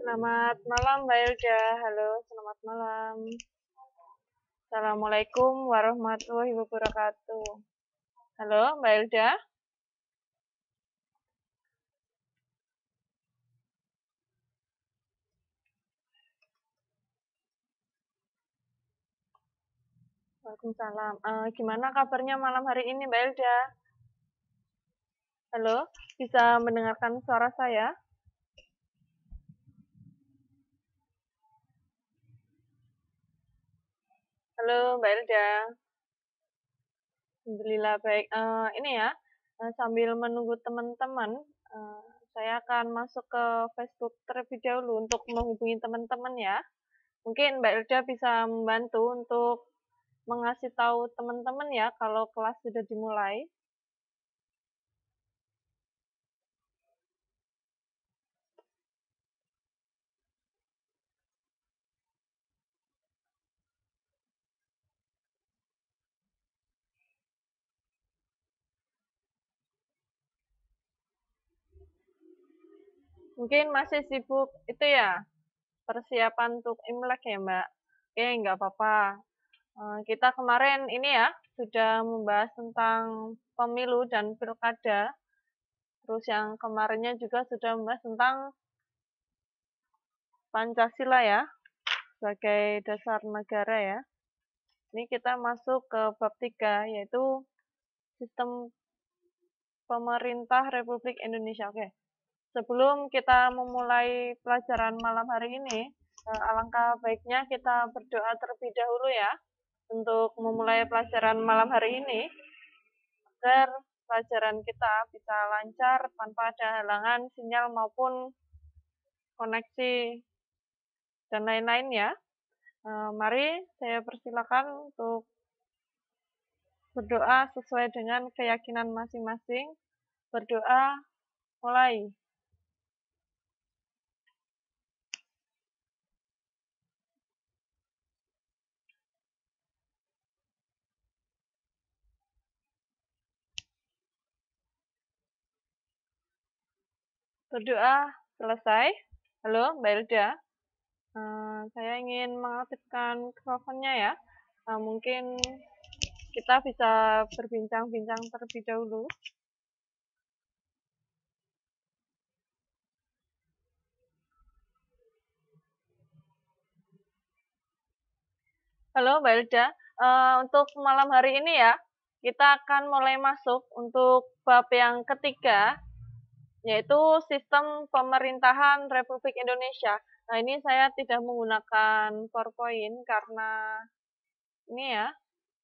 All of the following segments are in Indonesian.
Selamat malam Mbak Ilda. Halo, selamat malam. Assalamualaikum warahmatullahi wabarakatuh. Halo Mbak Ilda. Waalaikumsalam. Uh, gimana kabarnya malam hari ini Mbak Ilda? Halo, bisa mendengarkan suara saya? Halo Mbak Elda. Alhamdulillah baik. Uh, ini ya, uh, sambil menunggu teman-teman, uh, saya akan masuk ke Facebook terlebih dahulu untuk menghubungi teman-teman ya. Mungkin Mbak Elda bisa membantu untuk mengasih tahu teman-teman ya kalau kelas sudah dimulai. Mungkin masih sibuk itu ya persiapan untuk Imlek ya Mbak. Oke, nggak apa-apa. Eh, kita kemarin ini ya sudah membahas tentang pemilu dan pilkada. Terus yang kemarinnya juga sudah membahas tentang Pancasila ya sebagai dasar negara ya. Ini kita masuk ke bab tiga yaitu sistem pemerintah Republik Indonesia. Oke. Sebelum kita memulai pelajaran malam hari ini, eh, alangkah baiknya kita berdoa terlebih dahulu ya untuk memulai pelajaran malam hari ini agar pelajaran kita bisa lancar tanpa ada halangan sinyal maupun koneksi dan lain-lain ya. Eh, mari saya persilakan untuk berdoa sesuai dengan keyakinan masing-masing. Berdoa mulai. berdoa selesai. Halo, Mbak Elda. Uh, saya ingin mengaktifkan mikrofonnya ya. Uh, mungkin kita bisa berbincang-bincang terlebih dahulu. Halo Mbak Elda, uh, untuk malam hari ini ya, kita akan mulai masuk untuk bab yang ketiga yaitu sistem pemerintahan Republik Indonesia. Nah, ini saya tidak menggunakan PowerPoint karena ini ya,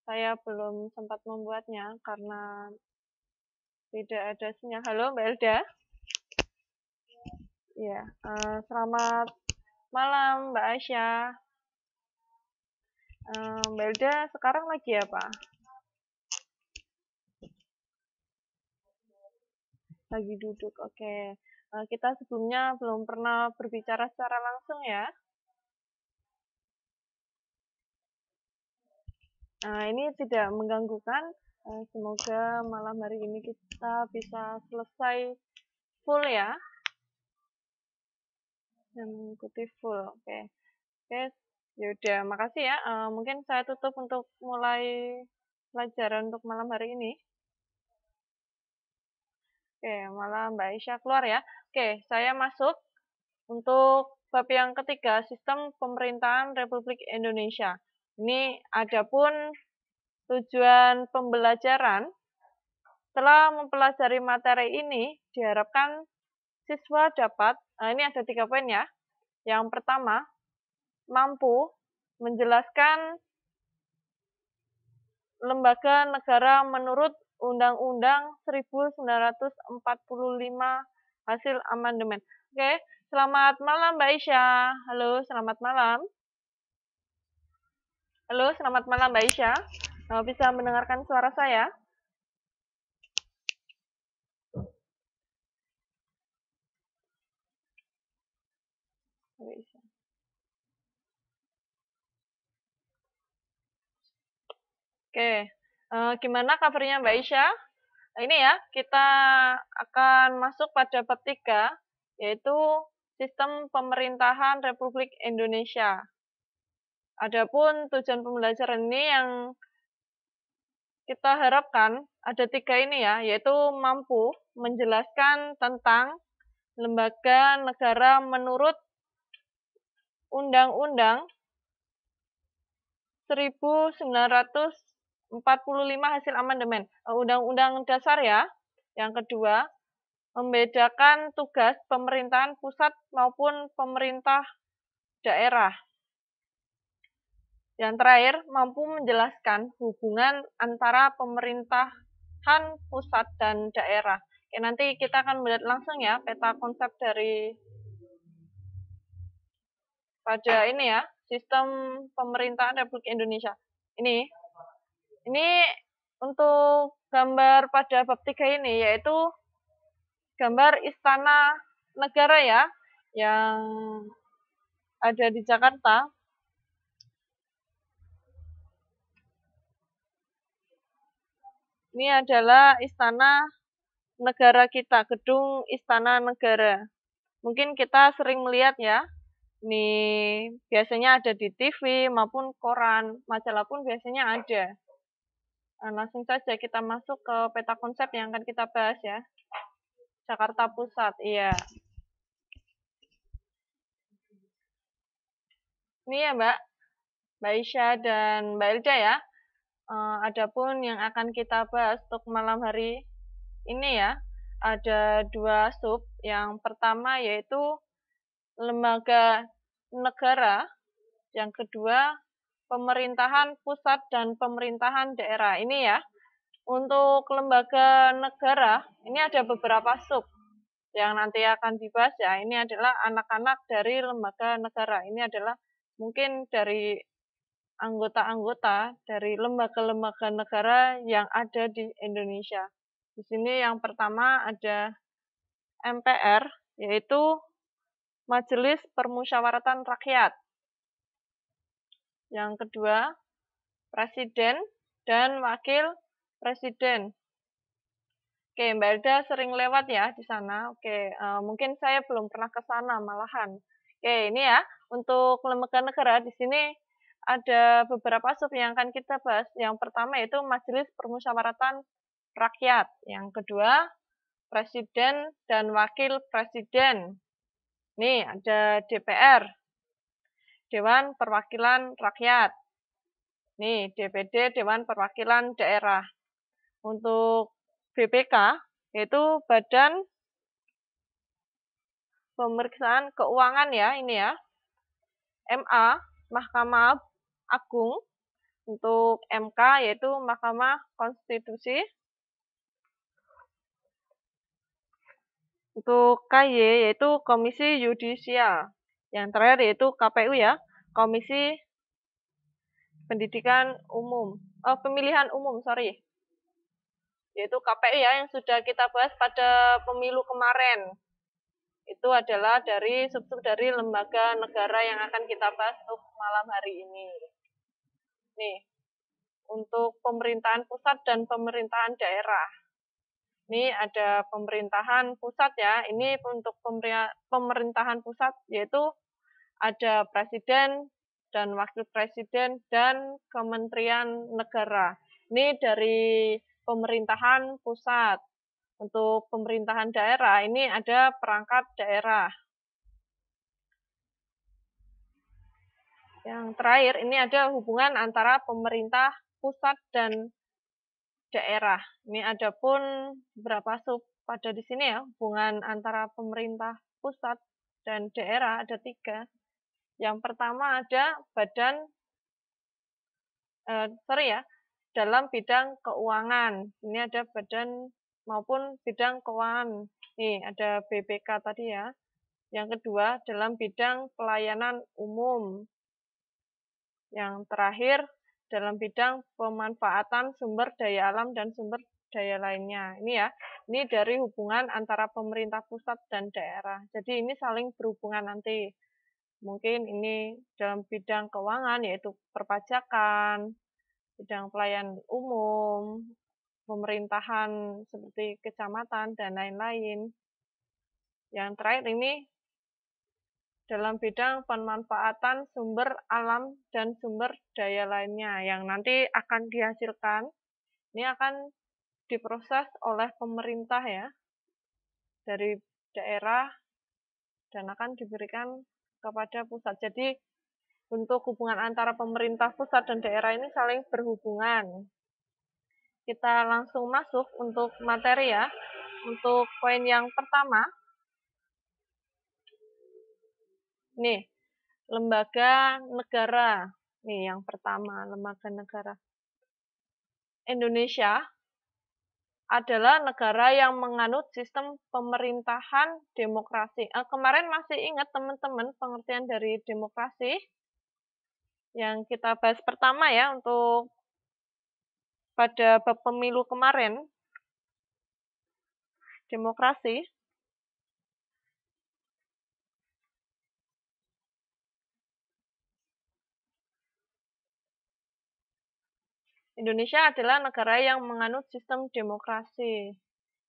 saya belum sempat membuatnya karena tidak ada sinyal. Halo, Mbak Elda. Ya, uh, selamat malam Mbak Aisyah. Uh, Mbak Elda sekarang lagi apa? Ya, lagi duduk. Oke, okay. Eh, kita sebelumnya belum pernah berbicara secara langsung ya. Nah, ini tidak mengganggu kan? Eh, semoga malam hari ini kita bisa selesai full ya. Dan mengikuti full, oke. Okay. Oke, okay. yaudah. Makasih ya. Eh, mungkin saya tutup untuk mulai pelajaran untuk malam hari ini. Oke, malam Mbak Isya keluar ya. Oke, saya masuk untuk bab yang ketiga, sistem pemerintahan Republik Indonesia. Ini adapun tujuan pembelajaran setelah mempelajari materi ini, diharapkan siswa dapat, nah ini ada tiga poin ya. Yang pertama, mampu menjelaskan lembaga negara menurut Undang-Undang 1945 hasil amandemen. Oke, selamat malam Mbak Isya. Halo, selamat malam. Halo, selamat malam Mbak Isya. Bisa mendengarkan suara saya? Oke. Okay. Oke, Uh, gimana kabarnya Mbak Isya? Nah, ini ya, kita akan masuk pada bab 3, yaitu Sistem Pemerintahan Republik Indonesia. Adapun tujuan pembelajaran ini yang kita harapkan ada tiga ini ya, yaitu mampu menjelaskan tentang lembaga negara menurut Undang-Undang 1900 45 hasil amandemen eh, Undang-Undang Dasar ya. Yang kedua, membedakan tugas pemerintahan pusat maupun pemerintah daerah. Yang terakhir, mampu menjelaskan hubungan antara pemerintahan pusat dan daerah. Oke, nanti kita akan melihat langsung ya peta konsep dari pada ini ya, sistem pemerintahan Republik Indonesia. Ini ini untuk gambar pada bab 3 ini yaitu gambar istana negara ya yang ada di Jakarta. Ini adalah istana negara kita, gedung istana negara. Mungkin kita sering melihat ya, ini biasanya ada di TV maupun koran, majalah pun biasanya ada. Nah, langsung saja kita masuk ke peta konsep yang akan kita bahas ya. Jakarta Pusat, iya. Ini ya Mbak, Mbak Isya dan Mbak Elja ya. E, adapun yang akan kita bahas untuk malam hari ini ya, ada dua sub. Yang pertama yaitu lembaga negara, yang kedua pemerintahan pusat dan pemerintahan daerah. Ini ya, untuk lembaga negara ini ada beberapa sub yang nanti akan dibahas ya. Ini adalah anak-anak dari lembaga negara. Ini adalah mungkin dari anggota-anggota dari lembaga-lembaga negara yang ada di Indonesia. Di sini yang pertama ada MPR, yaitu Majelis Permusyawaratan Rakyat. Yang kedua, presiden dan wakil presiden. Oke, Mbak Elda sering lewat ya di sana. Oke, eh, mungkin saya belum pernah ke sana malahan. Oke, ini ya untuk lembaga negara di sini ada beberapa sub yang akan kita bahas. Yang pertama yaitu Majelis Permusyawaratan Rakyat. Yang kedua, Presiden dan Wakil Presiden. Nih, ada DPR. Dewan Perwakilan Rakyat. Nih, DPD Dewan Perwakilan Daerah. Untuk BPK yaitu Badan Pemeriksaan Keuangan ya, ini ya. MA Mahkamah Agung untuk MK yaitu Mahkamah Konstitusi. Untuk KY yaitu Komisi Yudisial. Yang terakhir yaitu KPU ya, Komisi Pendidikan Umum, oh, Pemilihan Umum, sorry. Yaitu KPU ya yang sudah kita bahas pada pemilu kemarin. Itu adalah dari sub dari lembaga negara yang akan kita bahas untuk malam hari ini. Nih, untuk pemerintahan pusat dan pemerintahan daerah ini ada pemerintahan pusat ya. Ini untuk pemerintahan pusat yaitu ada presiden dan wakil presiden dan kementerian negara. Ini dari pemerintahan pusat. Untuk pemerintahan daerah ini ada perangkat daerah. Yang terakhir ini ada hubungan antara pemerintah pusat dan daerah. Ini ada pun berapa sub pada di sini ya, hubungan antara pemerintah pusat dan daerah ada tiga. Yang pertama ada badan, eh, sorry ya, dalam bidang keuangan. Ini ada badan maupun bidang keuangan. ini ada BPK tadi ya. Yang kedua, dalam bidang pelayanan umum. Yang terakhir, dalam bidang pemanfaatan sumber daya alam dan sumber daya lainnya. Ini ya, ini dari hubungan antara pemerintah pusat dan daerah. Jadi ini saling berhubungan nanti. Mungkin ini dalam bidang keuangan yaitu perpajakan, bidang pelayanan umum, pemerintahan seperti kecamatan dan lain-lain. Yang terakhir ini dalam bidang pemanfaatan sumber alam dan sumber daya lainnya yang nanti akan dihasilkan. Ini akan diproses oleh pemerintah ya dari daerah dan akan diberikan kepada pusat. Jadi untuk hubungan antara pemerintah pusat dan daerah ini saling berhubungan. Kita langsung masuk untuk materi ya. Untuk poin yang pertama, Nih, lembaga negara. Nih, yang pertama, lembaga negara. Indonesia adalah negara yang menganut sistem pemerintahan demokrasi. Eh, kemarin masih ingat teman-teman pengertian dari demokrasi yang kita bahas pertama ya untuk pada pemilu kemarin. Demokrasi Indonesia adalah negara yang menganut sistem demokrasi.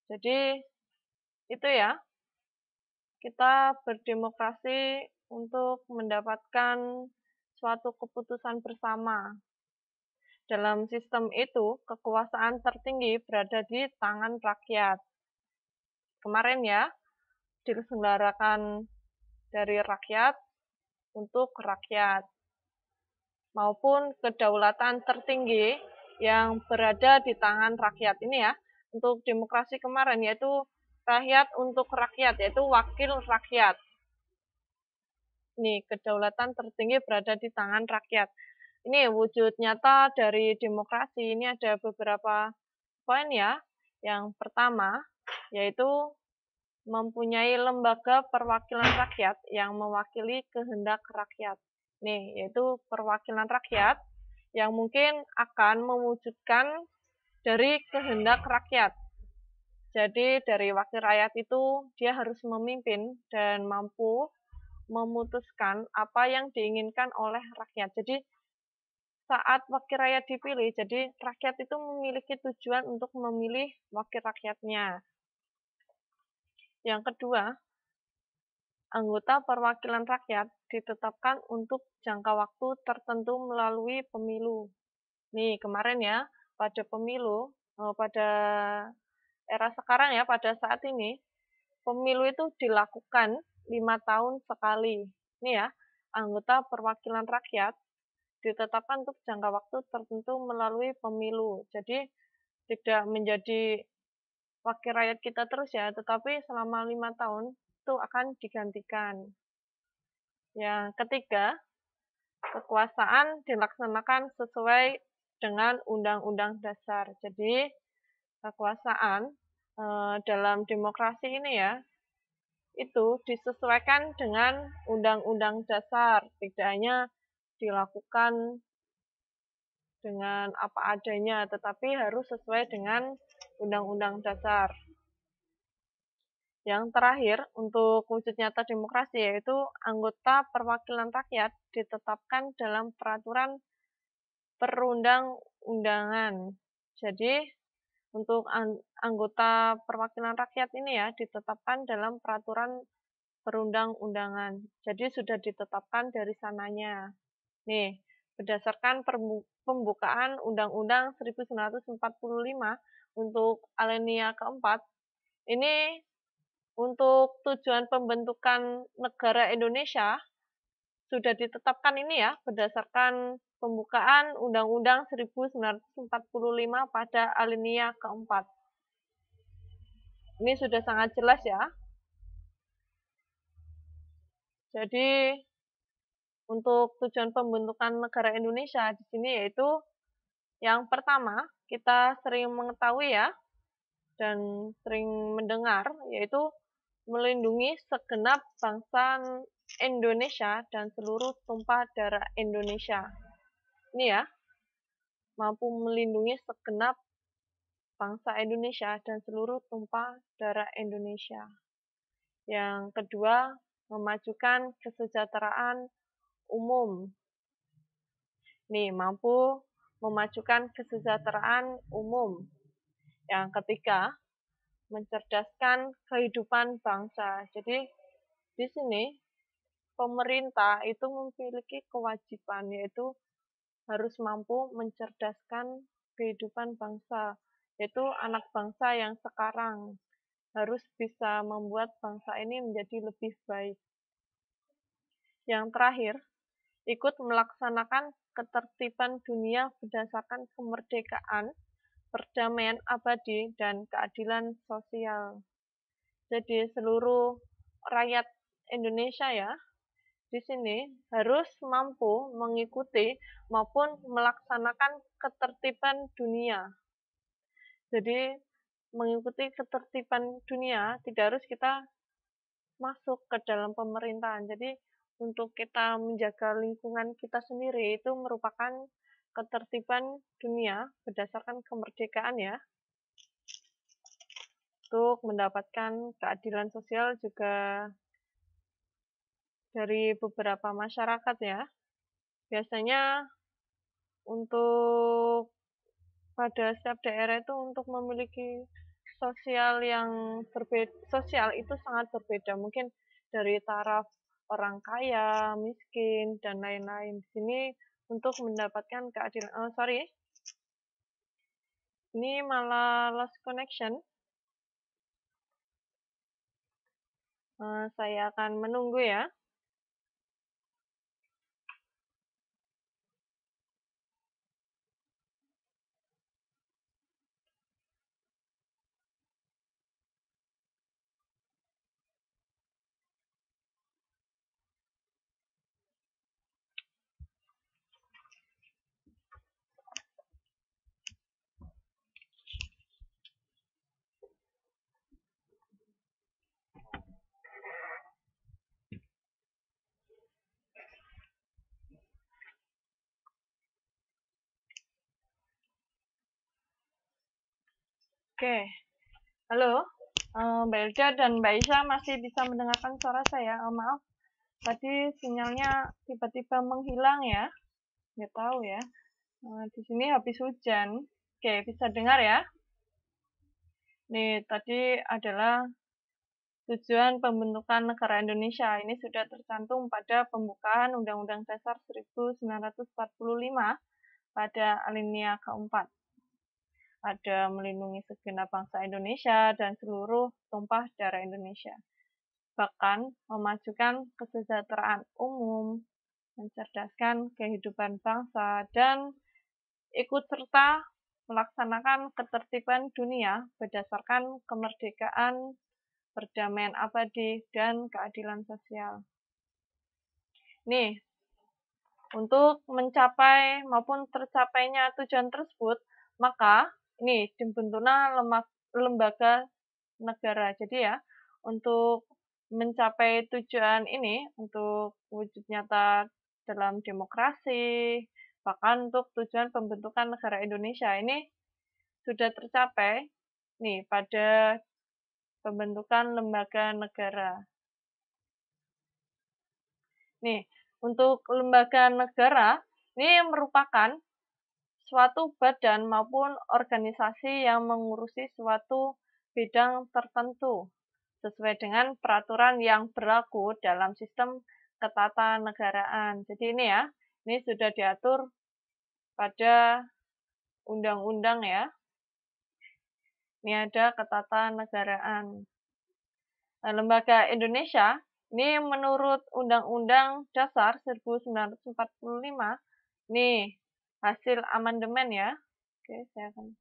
Jadi itu ya, kita berdemokrasi untuk mendapatkan suatu keputusan bersama. Dalam sistem itu, kekuasaan tertinggi berada di tangan rakyat. Kemarin ya, diselenggarakan dari rakyat untuk rakyat maupun kedaulatan tertinggi yang berada di tangan rakyat ini ya untuk demokrasi kemarin yaitu rakyat untuk rakyat yaitu wakil rakyat. ini kedaulatan tertinggi berada di tangan rakyat. Ini wujud nyata dari demokrasi ini ada beberapa poin ya. Yang pertama yaitu mempunyai lembaga perwakilan rakyat yang mewakili kehendak rakyat. Nih, yaitu perwakilan rakyat yang mungkin akan mewujudkan dari kehendak rakyat. Jadi dari wakil rakyat itu dia harus memimpin dan mampu memutuskan apa yang diinginkan oleh rakyat. Jadi saat wakil rakyat dipilih, jadi rakyat itu memiliki tujuan untuk memilih wakil rakyatnya. Yang kedua, anggota perwakilan rakyat ditetapkan untuk jangka waktu tertentu melalui pemilu. Nih, kemarin ya, pada pemilu, eh, pada era sekarang ya, pada saat ini, pemilu itu dilakukan lima tahun sekali. Nih ya, anggota perwakilan rakyat ditetapkan untuk jangka waktu tertentu melalui pemilu. Jadi, tidak menjadi wakil rakyat kita terus ya, tetapi selama lima tahun itu akan digantikan. Yang ketiga, kekuasaan dilaksanakan sesuai dengan Undang-Undang Dasar. Jadi, kekuasaan e, dalam demokrasi ini ya, itu disesuaikan dengan Undang-Undang Dasar. Tidak hanya dilakukan dengan apa adanya, tetapi harus sesuai dengan Undang-Undang Dasar. Yang terakhir, untuk wujud nyata demokrasi yaitu anggota perwakilan rakyat ditetapkan dalam peraturan perundang-undangan. Jadi, untuk anggota perwakilan rakyat ini ya ditetapkan dalam peraturan perundang-undangan. Jadi sudah ditetapkan dari sananya. Nih, berdasarkan pembukaan Undang-Undang 1945 untuk alenia keempat, ini untuk tujuan pembentukan negara Indonesia sudah ditetapkan ini ya berdasarkan pembukaan Undang-Undang 1945 pada alinea keempat. Ini sudah sangat jelas ya. Jadi untuk tujuan pembentukan negara Indonesia di sini yaitu yang pertama kita sering mengetahui ya dan sering mendengar yaitu melindungi segenap bangsa Indonesia dan seluruh tumpah darah Indonesia. Ini ya, mampu melindungi segenap bangsa Indonesia dan seluruh tumpah darah Indonesia. Yang kedua, memajukan kesejahteraan umum. Nih, mampu memajukan kesejahteraan umum. Yang ketiga, mencerdaskan kehidupan bangsa. Jadi di sini pemerintah itu memiliki kewajiban yaitu harus mampu mencerdaskan kehidupan bangsa, yaitu anak bangsa yang sekarang harus bisa membuat bangsa ini menjadi lebih baik. Yang terakhir, ikut melaksanakan ketertiban dunia berdasarkan kemerdekaan perdamaian abadi, dan keadilan sosial. Jadi seluruh rakyat Indonesia ya, di sini harus mampu mengikuti maupun melaksanakan ketertiban dunia. Jadi mengikuti ketertiban dunia tidak harus kita masuk ke dalam pemerintahan. Jadi untuk kita menjaga lingkungan kita sendiri itu merupakan ketertiban dunia berdasarkan kemerdekaan ya. Untuk mendapatkan keadilan sosial juga dari beberapa masyarakat ya. Biasanya untuk pada setiap daerah itu untuk memiliki sosial yang berbeda sosial itu sangat berbeda mungkin dari taraf orang kaya, miskin dan lain-lain. Di sini untuk mendapatkan keadilan. Oh, sorry. Ya. Ini malah lost connection. Uh, saya akan menunggu ya. Oke. Halo, eh, Mbak Elja dan Mbak Isha masih bisa mendengarkan suara saya. Oh, maaf, tadi sinyalnya tiba-tiba menghilang ya. Nggak tahu ya. Eh, di sini habis hujan. Oke, bisa dengar ya? Nih, tadi adalah tujuan pembentukan negara Indonesia. Ini sudah tercantum pada pembukaan Undang-Undang Dasar 1945 pada alinea keempat ada melindungi segenap bangsa Indonesia dan seluruh tumpah darah Indonesia. Bahkan memajukan kesejahteraan umum, mencerdaskan kehidupan bangsa, dan ikut serta melaksanakan ketertiban dunia berdasarkan kemerdekaan, perdamaian abadi, dan keadilan sosial. Nih, untuk mencapai maupun tercapainya tujuan tersebut, maka Nih dibentuknya lemak, lembaga negara. Jadi ya untuk mencapai tujuan ini untuk wujud nyata dalam demokrasi, bahkan untuk tujuan pembentukan negara Indonesia ini sudah tercapai nih pada pembentukan lembaga negara. Nih, untuk lembaga negara ini merupakan suatu badan maupun organisasi yang mengurusi suatu bidang tertentu sesuai dengan peraturan yang berlaku dalam sistem ketatanegaraan. Jadi ini ya, ini sudah diatur pada undang-undang ya. Ini ada ketatanegaraan. Nah, lembaga Indonesia ini menurut Undang-Undang Dasar 1945 nih hasil amandemen ya. Oke, saya akan.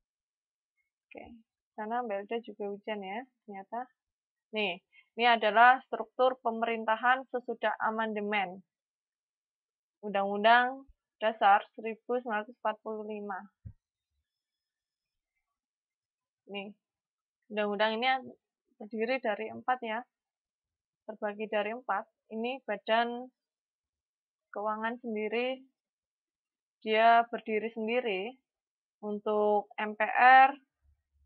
Oke, sana Belda juga hujan ya, ternyata. Nih, ini adalah struktur pemerintahan sesudah amandemen. Undang-Undang Dasar 1945. Nih, undang-undang ini terdiri dari empat ya, terbagi dari empat. Ini badan keuangan sendiri, dia berdiri sendiri untuk MPR,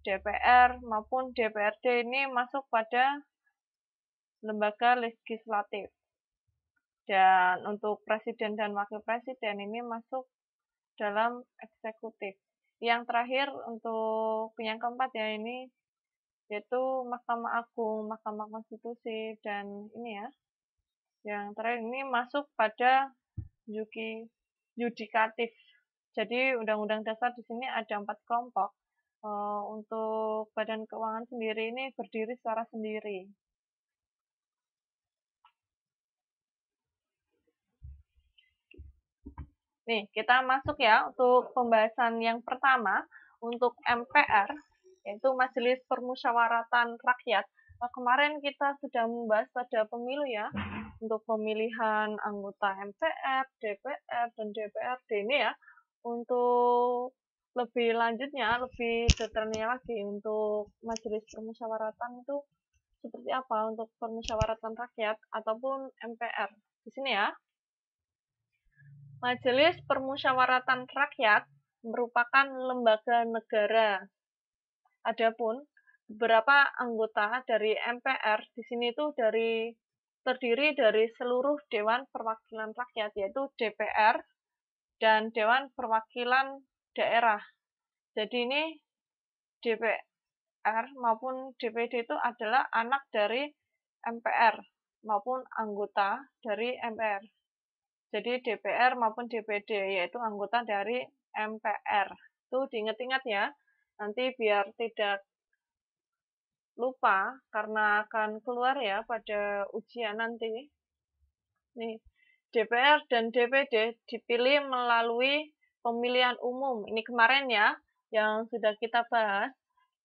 DPR maupun DPRD ini masuk pada lembaga legislatif. Dan untuk presiden dan wakil presiden ini masuk dalam eksekutif. Yang terakhir untuk yang keempat ya ini yaitu Mahkamah Agung, Mahkamah Konstitusi dan ini ya. Yang terakhir ini masuk pada Yuki yudikatif. Jadi Undang-Undang Dasar di sini ada empat kelompok. Uh, untuk Badan Keuangan sendiri ini berdiri secara sendiri. Nih, kita masuk ya untuk pembahasan yang pertama untuk MPR, yaitu Majelis Permusyawaratan Rakyat. Nah, kemarin kita sudah membahas pada pemilu ya, untuk pemilihan anggota MPR, DPR, dan DPRD ini ya untuk lebih lanjutnya, lebih detailnya lagi untuk majelis permusyawaratan itu seperti apa untuk permusyawaratan rakyat ataupun MPR di sini ya. Majelis Permusyawaratan Rakyat merupakan lembaga negara. Adapun beberapa anggota dari MPR di sini itu dari terdiri dari seluruh Dewan Perwakilan Rakyat yaitu DPR dan Dewan Perwakilan Daerah. Jadi ini DPR maupun DPD itu adalah anak dari MPR maupun anggota dari MPR. Jadi DPR maupun DPD yaitu anggota dari MPR. Itu diingat-ingat ya, nanti biar tidak lupa karena akan keluar ya pada ujian nanti. Nih, DPR dan DPD dipilih melalui pemilihan umum. Ini kemarin ya yang sudah kita bahas.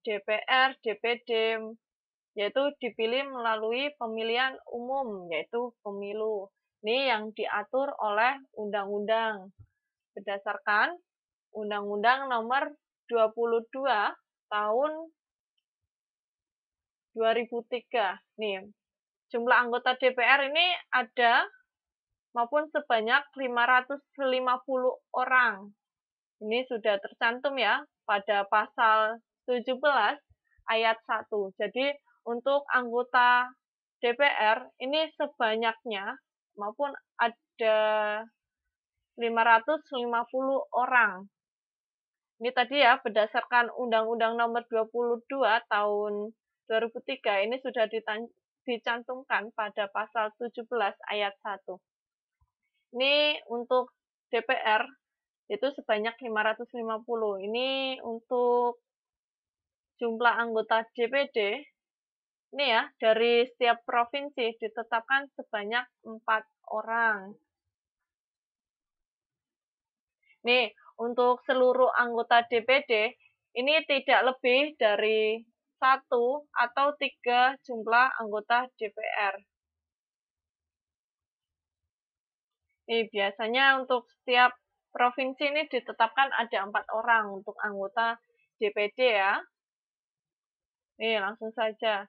DPR, DPD yaitu dipilih melalui pemilihan umum yaitu pemilu. Ini yang diatur oleh undang-undang berdasarkan Undang-Undang Nomor 22 Tahun 2003. Nih, jumlah anggota DPR ini ada maupun sebanyak 550 orang. Ini sudah tercantum ya pada pasal 17 ayat 1. Jadi untuk anggota DPR ini sebanyaknya maupun ada 550 orang. Ini tadi ya berdasarkan Undang-Undang Nomor 22 tahun 2003 ini sudah dicantumkan pada pasal 17 ayat 1. Ini untuk DPR itu sebanyak 550. Ini untuk jumlah anggota DPD ini ya dari setiap provinsi ditetapkan sebanyak 4 orang. Nih, untuk seluruh anggota DPD ini tidak lebih dari satu atau tiga jumlah anggota DPR. Ini biasanya untuk setiap provinsi ini ditetapkan ada empat orang untuk anggota DPD ya. Nih, langsung saja.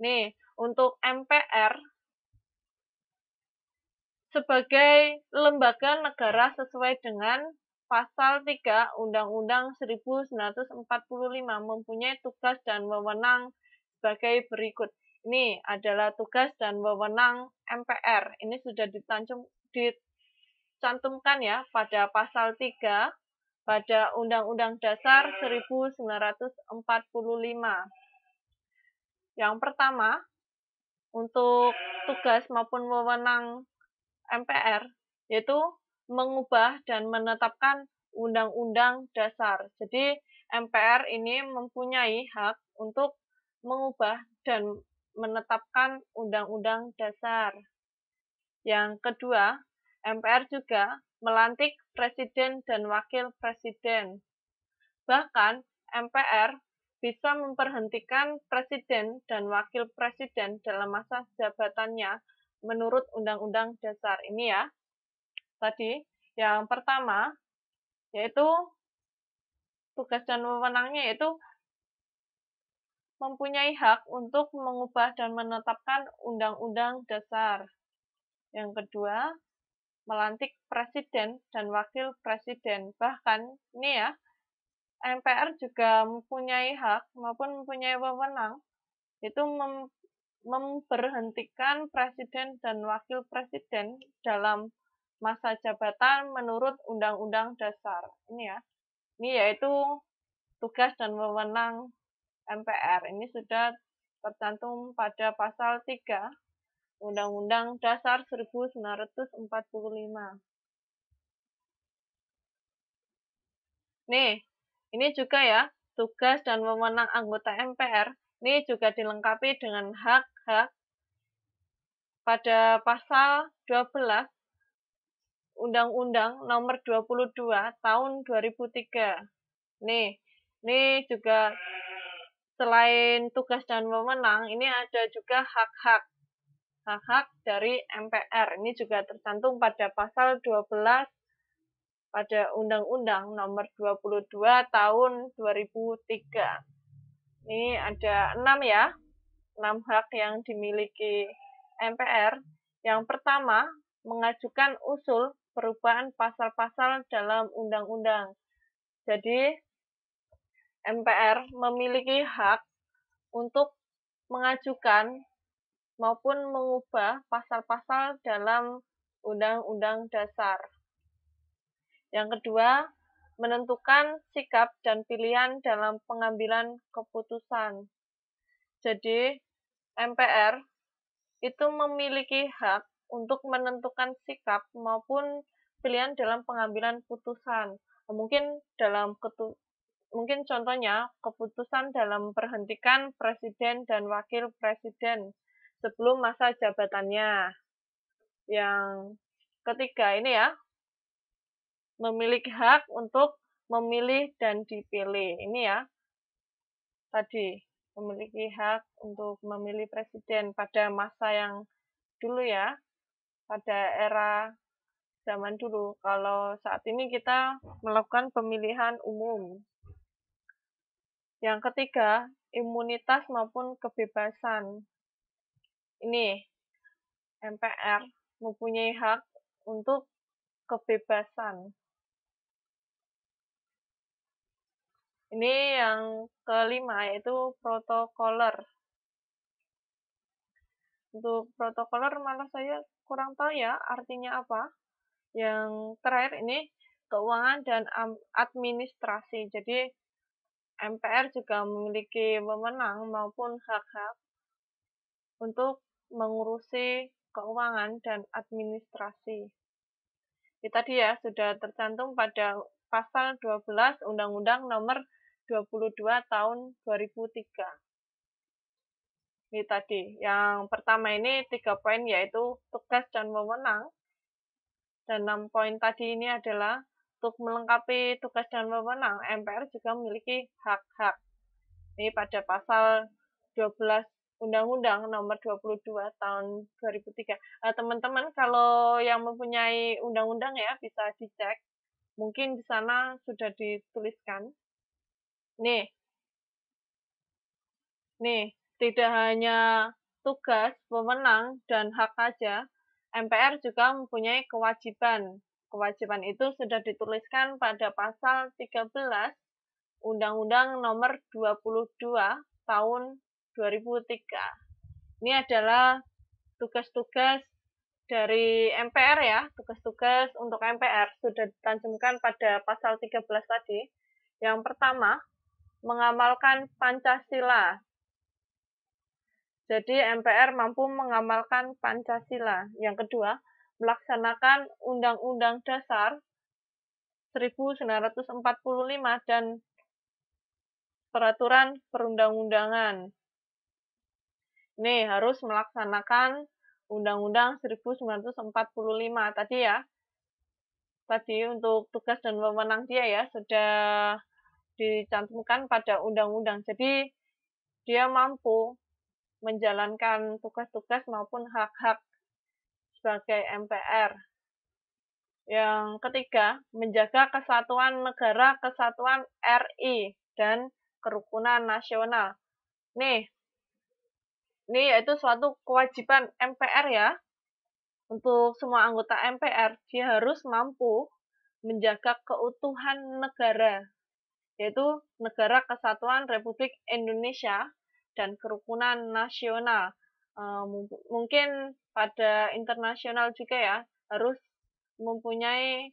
Nih, untuk MPR sebagai lembaga negara sesuai dengan Pasal 3 Undang-Undang 1945 mempunyai tugas dan wewenang sebagai berikut. Ini adalah tugas dan wewenang MPR. Ini sudah ditancum, dicantumkan ya pada pasal 3 pada Undang-Undang Dasar 1945. Yang pertama, untuk tugas maupun wewenang MPR, yaitu mengubah dan menetapkan undang-undang dasar. Jadi MPR ini mempunyai hak untuk mengubah dan menetapkan undang-undang dasar. Yang kedua, MPR juga melantik presiden dan wakil presiden. Bahkan MPR bisa memperhentikan presiden dan wakil presiden dalam masa jabatannya menurut undang-undang dasar ini ya tadi yang pertama yaitu tugas dan wewenangnya yaitu mempunyai hak untuk mengubah dan menetapkan undang-undang dasar. Yang kedua, melantik presiden dan wakil presiden. Bahkan ini ya, MPR juga mempunyai hak maupun mempunyai wewenang itu mem memberhentikan presiden dan wakil presiden dalam masa jabatan menurut Undang-Undang Dasar. Ini ya. Ini yaitu tugas dan wewenang MPR. Ini sudah tercantum pada pasal 3 Undang-Undang Dasar 1945. Nih, ini juga ya, tugas dan wewenang anggota MPR ini juga dilengkapi dengan hak-hak pada pasal 12 Undang-Undang Nomor 22 Tahun 2003. Nih, nih juga selain tugas dan pemenang, ini ada juga hak-hak hak-hak dari MPR. Ini juga tercantum pada pasal 12 pada Undang-Undang Nomor 22 Tahun 2003. Ini ada enam ya, enam hak yang dimiliki MPR. Yang pertama, mengajukan usul perubahan pasal-pasal dalam undang-undang. Jadi, MPR memiliki hak untuk mengajukan maupun mengubah pasal-pasal dalam Undang-Undang Dasar. Yang kedua, menentukan sikap dan pilihan dalam pengambilan keputusan. Jadi, MPR itu memiliki hak untuk menentukan sikap maupun pilihan dalam pengambilan putusan. Mungkin dalam ketu mungkin contohnya keputusan dalam perhentikan presiden dan wakil presiden sebelum masa jabatannya. Yang ketiga ini ya memiliki hak untuk memilih dan dipilih. Ini ya. Tadi memiliki hak untuk memilih presiden pada masa yang dulu ya pada era zaman dulu. Kalau saat ini kita melakukan pemilihan umum. Yang ketiga, imunitas maupun kebebasan. Ini MPR mempunyai hak untuk kebebasan. Ini yang kelima yaitu protokoler untuk protokoler malah saya kurang tahu ya artinya apa. Yang terakhir ini keuangan dan administrasi. Jadi MPR juga memiliki pemenang maupun hak-hak untuk mengurusi keuangan dan administrasi. Ya, tadi ya sudah tercantum pada pasal 12 Undang-Undang Nomor 22 Tahun 2003 ini tadi. Yang pertama ini tiga poin yaitu tugas dan wewenang. Dan enam poin tadi ini adalah untuk melengkapi tugas dan wewenang, MPR juga memiliki hak-hak. Ini pada pasal 12 Undang-Undang Nomor 22 Tahun 2003. Eh, teman-teman kalau yang mempunyai undang-undang ya bisa dicek. Mungkin di sana sudah dituliskan. Nih. Nih, tidak hanya tugas, pemenang, dan hak saja, MPR juga mempunyai kewajiban. Kewajiban itu sudah dituliskan pada pasal 13 Undang-Undang Nomor 22 Tahun 2003. Ini adalah tugas-tugas dari MPR ya, tugas-tugas untuk MPR sudah ditanjungkan pada pasal 13 tadi. Yang pertama, mengamalkan Pancasila jadi MPR mampu mengamalkan Pancasila. Yang kedua, melaksanakan Undang-Undang Dasar 1945 dan peraturan perundang-undangan. Nih, harus melaksanakan Undang-Undang 1945 tadi ya. Tadi untuk tugas dan wewenang dia ya sudah dicantumkan pada undang-undang. Jadi dia mampu menjalankan tugas-tugas maupun hak-hak sebagai MPR. Yang ketiga, menjaga kesatuan negara, kesatuan RI, dan kerukunan nasional. Nih, ini yaitu suatu kewajiban MPR ya. Untuk semua anggota MPR, dia harus mampu menjaga keutuhan negara, yaitu Negara Kesatuan Republik Indonesia dan kerukunan nasional. Eh, mungkin pada internasional juga ya harus mempunyai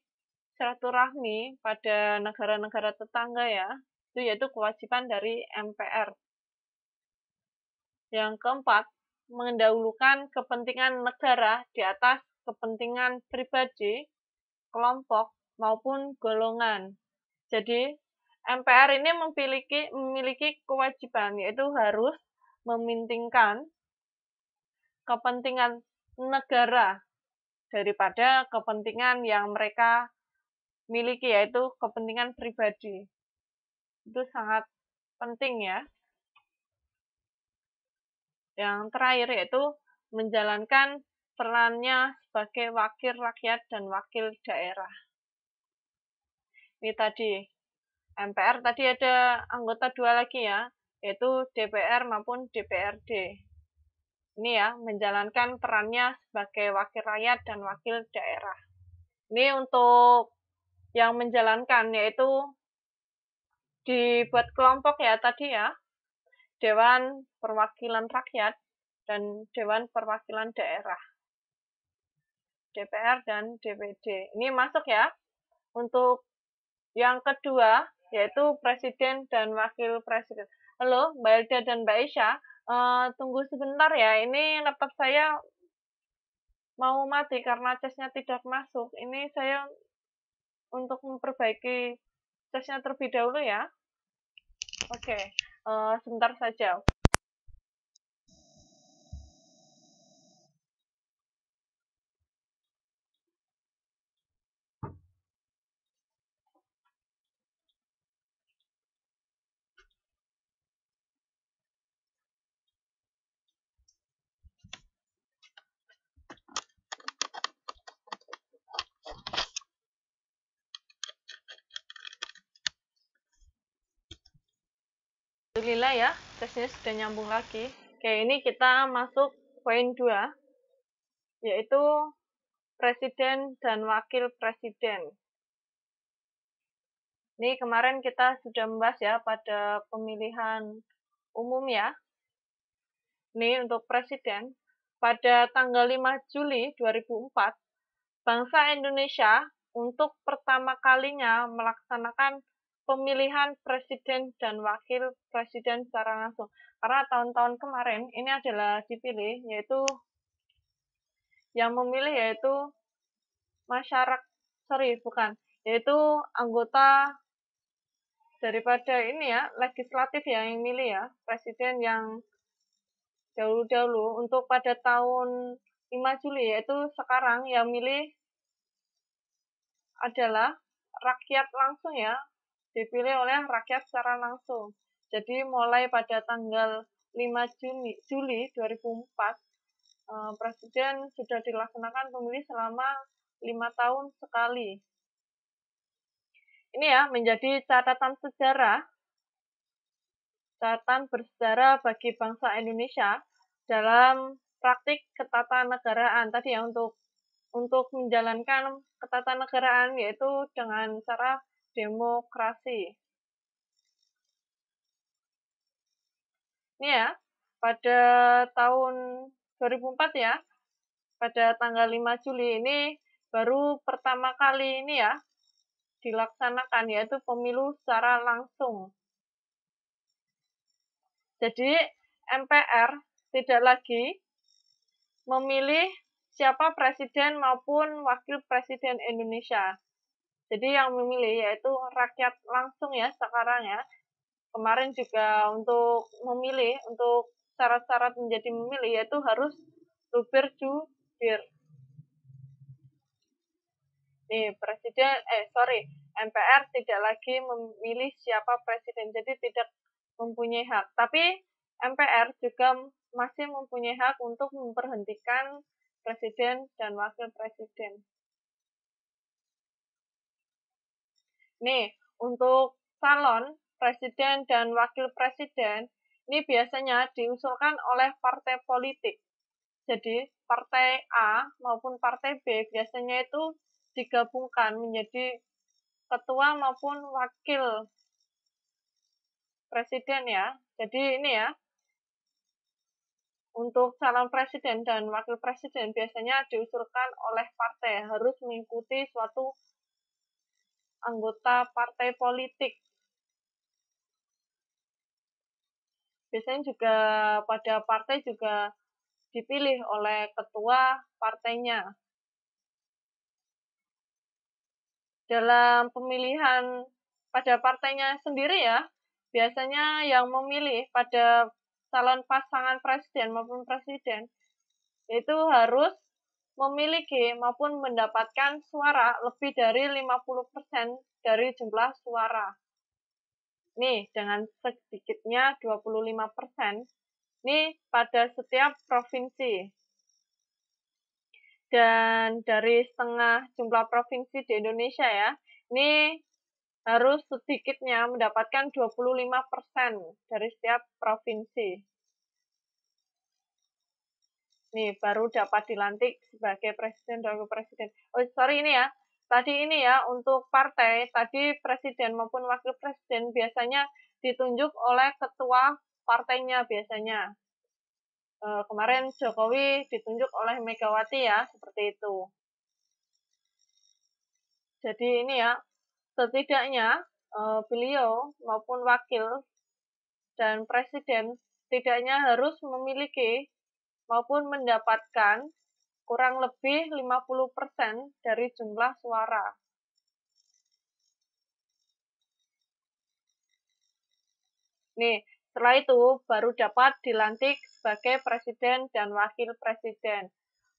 silaturahmi pada negara-negara tetangga ya. Itu yaitu kewajiban dari MPR. Yang keempat, mendahulukan kepentingan negara di atas kepentingan pribadi, kelompok, maupun golongan. Jadi, MPR ini memiliki memiliki kewajiban yaitu harus memintingkan kepentingan negara daripada kepentingan yang mereka miliki yaitu kepentingan pribadi. Itu sangat penting ya. Yang terakhir yaitu menjalankan perannya sebagai wakil rakyat dan wakil daerah. Ini tadi MPR tadi ada anggota dua lagi ya, yaitu DPR maupun DPRD. Ini ya, menjalankan perannya sebagai wakil rakyat dan wakil daerah. Ini untuk yang menjalankan yaitu dibuat kelompok ya tadi ya, Dewan Perwakilan Rakyat dan Dewan Perwakilan Daerah. DPR dan DPD. Ini masuk ya. Untuk yang kedua, yaitu presiden dan wakil presiden. Halo, Mbak Elda dan Mbak Isha, uh, tunggu sebentar ya. Ini laptop saya mau mati karena casnya tidak masuk. Ini saya untuk memperbaiki casnya terlebih dahulu ya. Oke, okay. uh, eh, sebentar saja. Alhamdulillah ya, tesnya sudah nyambung lagi. Oke, ini kita masuk poin 2, yaitu Presiden dan Wakil Presiden. Ini kemarin kita sudah membahas ya pada pemilihan umum ya. Ini untuk Presiden. Pada tanggal 5 Juli 2004, bangsa Indonesia untuk pertama kalinya melaksanakan pemilihan presiden dan wakil presiden secara langsung. Karena tahun-tahun kemarin ini adalah dipilih yaitu yang memilih yaitu masyarakat sorry bukan yaitu anggota daripada ini ya legislatif ya yang milih ya presiden yang dahulu-dahulu untuk pada tahun 5 Juli yaitu sekarang yang milih adalah rakyat langsung ya dipilih oleh rakyat secara langsung. Jadi mulai pada tanggal 5 Juni, Juli 2004, eh, Presiden sudah dilaksanakan pemilih selama lima tahun sekali. Ini ya menjadi catatan sejarah, catatan bersejarah bagi bangsa Indonesia dalam praktik ketatanegaraan tadi ya untuk untuk menjalankan ketatanegaraan yaitu dengan cara demokrasi. Ini ya, pada tahun 2004 ya, pada tanggal 5 Juli ini baru pertama kali ini ya dilaksanakan yaitu pemilu secara langsung. Jadi MPR tidak lagi memilih siapa presiden maupun wakil presiden Indonesia. Jadi yang memilih yaitu rakyat langsung ya sekarang ya. Kemarin juga untuk memilih, untuk syarat-syarat menjadi memilih yaitu harus luber bir Nih, presiden, eh sorry, MPR tidak lagi memilih siapa presiden, jadi tidak mempunyai hak. Tapi MPR juga masih mempunyai hak untuk memperhentikan presiden dan wakil presiden. Nih, untuk calon presiden dan wakil presiden ini biasanya diusulkan oleh partai politik. Jadi, partai A maupun partai B biasanya itu digabungkan menjadi ketua maupun wakil presiden ya. Jadi ini ya, untuk calon presiden dan wakil presiden biasanya diusulkan oleh partai harus mengikuti suatu anggota partai politik. Biasanya juga pada partai juga dipilih oleh ketua partainya. Dalam pemilihan pada partainya sendiri ya, biasanya yang memilih pada calon pasangan presiden maupun presiden itu harus memiliki maupun mendapatkan suara lebih dari 50% dari jumlah suara. Nih, dengan sedikitnya 25%, nih pada setiap provinsi. Dan dari setengah jumlah provinsi di Indonesia ya, ini harus sedikitnya mendapatkan 25% dari setiap provinsi nih baru dapat dilantik sebagai presiden dan wakil presiden. Oh sorry ini ya, tadi ini ya untuk partai tadi presiden maupun wakil presiden biasanya ditunjuk oleh ketua partainya biasanya. E, kemarin Jokowi ditunjuk oleh Megawati ya seperti itu. Jadi ini ya setidaknya e, beliau maupun wakil dan presiden tidaknya harus memiliki maupun mendapatkan kurang lebih 50% dari jumlah suara. Nih, setelah itu baru dapat dilantik sebagai presiden dan wakil presiden.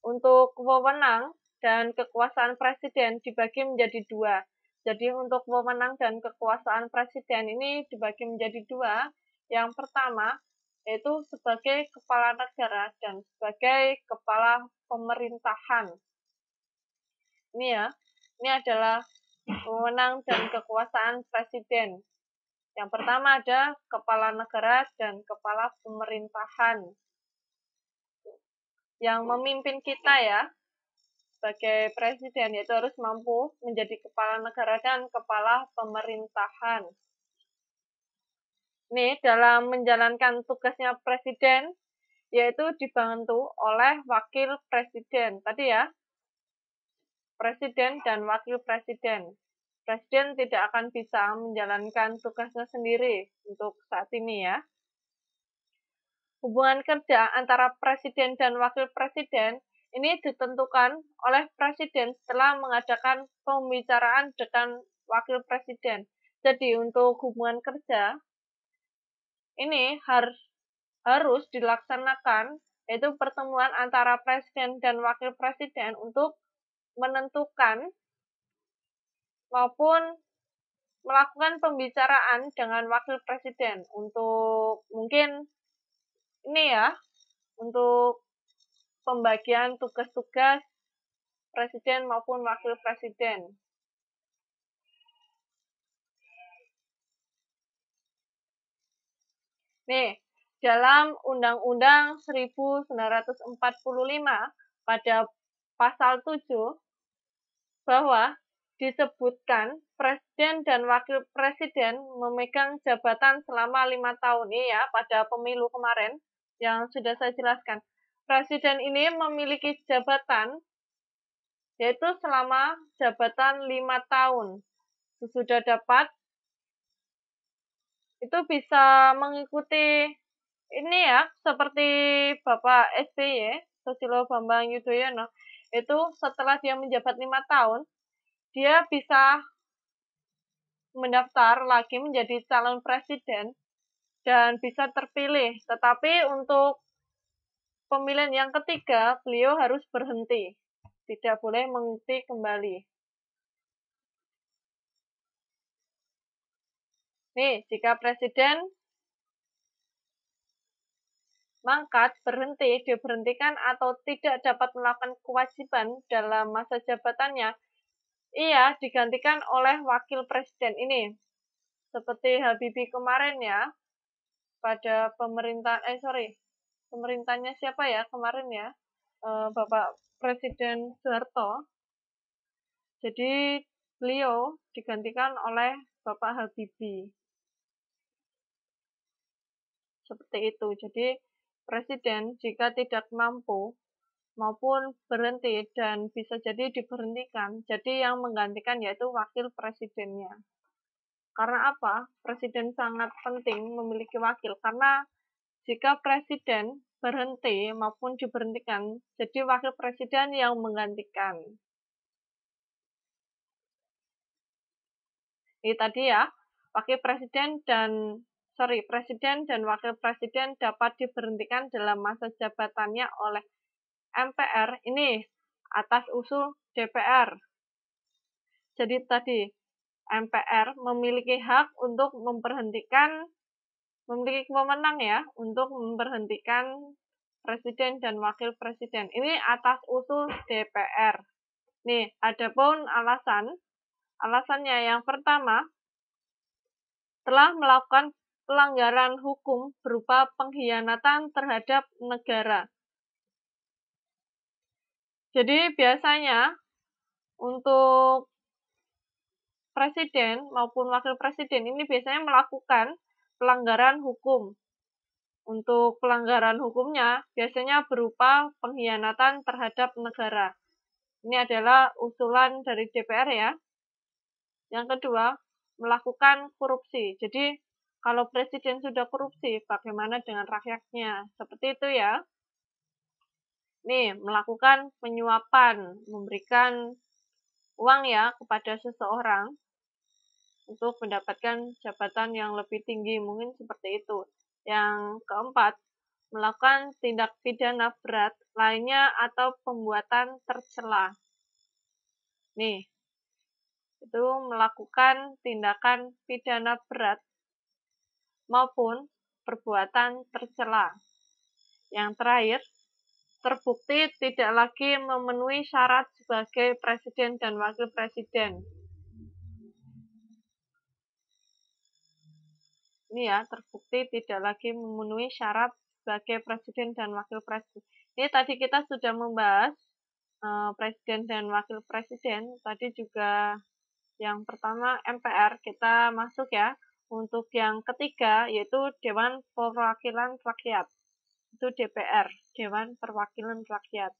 Untuk wewenang dan kekuasaan presiden dibagi menjadi dua. Jadi untuk wewenang dan kekuasaan presiden ini dibagi menjadi dua. Yang pertama, yaitu sebagai kepala negara dan sebagai kepala pemerintahan. Ini ya, ini adalah wewenang dan kekuasaan presiden. Yang pertama ada kepala negara dan kepala pemerintahan yang memimpin kita ya sebagai presiden yaitu harus mampu menjadi kepala negara dan kepala pemerintahan nih dalam menjalankan tugasnya presiden yaitu dibantu oleh wakil presiden tadi ya presiden dan wakil presiden presiden tidak akan bisa menjalankan tugasnya sendiri untuk saat ini ya hubungan kerja antara presiden dan wakil presiden ini ditentukan oleh presiden setelah mengadakan pembicaraan dengan wakil presiden jadi untuk hubungan kerja ini harus harus dilaksanakan yaitu pertemuan antara presiden dan wakil presiden untuk menentukan maupun melakukan pembicaraan dengan wakil presiden untuk mungkin ini ya untuk pembagian tugas-tugas presiden maupun wakil presiden Nih, dalam Undang-Undang 1945 pada pasal 7 bahwa disebutkan presiden dan wakil presiden memegang jabatan selama lima tahun ini ya pada pemilu kemarin yang sudah saya jelaskan. Presiden ini memiliki jabatan yaitu selama jabatan lima tahun. Sesudah dapat itu bisa mengikuti ini ya seperti Bapak SBY ya, Susilo Bambang Yudhoyono itu setelah dia menjabat lima tahun dia bisa mendaftar lagi menjadi calon presiden dan bisa terpilih tetapi untuk pemilihan yang ketiga beliau harus berhenti tidak boleh mengikuti kembali Nih, Jika presiden mangkat, berhenti, diberhentikan, atau tidak dapat melakukan kewajiban dalam masa jabatannya, ia digantikan oleh wakil presiden ini. Seperti Habibie kemarin ya, pada pemerintahan, eh sorry, pemerintahnya siapa ya kemarin ya, eh, Bapak Presiden Soeharto. Jadi beliau digantikan oleh Bapak Habibie seperti itu. Jadi presiden jika tidak mampu maupun berhenti dan bisa jadi diberhentikan. Jadi yang menggantikan yaitu wakil presidennya. Karena apa? Presiden sangat penting memiliki wakil karena jika presiden berhenti maupun diberhentikan, jadi wakil presiden yang menggantikan. Ini tadi ya, wakil presiden dan sorry, presiden dan wakil presiden dapat diberhentikan dalam masa jabatannya oleh MPR ini atas usul DPR. Jadi tadi MPR memiliki hak untuk memperhentikan memiliki pemenang ya untuk memperhentikan presiden dan wakil presiden. Ini atas usul DPR. Nih, ada pun alasan alasannya yang pertama telah melakukan pelanggaran hukum berupa pengkhianatan terhadap negara. Jadi biasanya untuk presiden maupun wakil presiden ini biasanya melakukan pelanggaran hukum. Untuk pelanggaran hukumnya biasanya berupa pengkhianatan terhadap negara. Ini adalah usulan dari DPR ya. Yang kedua, melakukan korupsi. Jadi kalau presiden sudah korupsi, bagaimana dengan rakyatnya? Seperti itu ya. Nih, melakukan penyuapan, memberikan uang ya kepada seseorang untuk mendapatkan jabatan yang lebih tinggi, mungkin seperti itu. Yang keempat, melakukan tindak pidana berat lainnya atau pembuatan tercela. Nih, itu melakukan tindakan pidana berat maupun perbuatan tercela. Yang terakhir, terbukti tidak lagi memenuhi syarat sebagai presiden dan wakil presiden. Ini ya, terbukti tidak lagi memenuhi syarat sebagai presiden dan wakil presiden. Ini tadi kita sudah membahas eh, presiden dan wakil presiden. Tadi juga yang pertama MPR kita masuk ya untuk yang ketiga yaitu Dewan Perwakilan Rakyat. Itu DPR, Dewan Perwakilan Rakyat.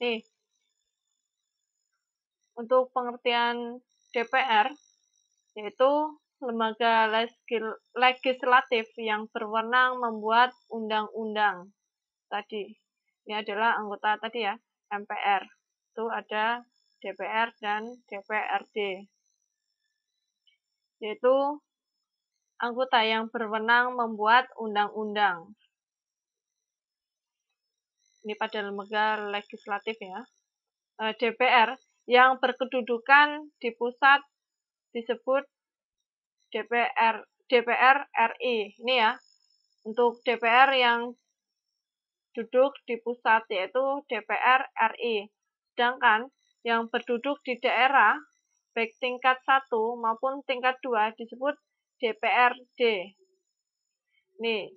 Nih, untuk pengertian DPR yaitu lembaga legislatif yang berwenang membuat undang-undang tadi. Ini adalah anggota tadi ya, MPR. Itu ada DPR dan DPRD. Yaitu anggota yang berwenang membuat undang-undang. Ini pada lembaga legislatif ya. Eh, DPR yang berkedudukan di pusat disebut DPR DPR RI. Ini ya, untuk DPR yang duduk di pusat yaitu DPR RI. Sedangkan yang berduduk di daerah baik tingkat 1 maupun tingkat 2 disebut DPRD. Nih,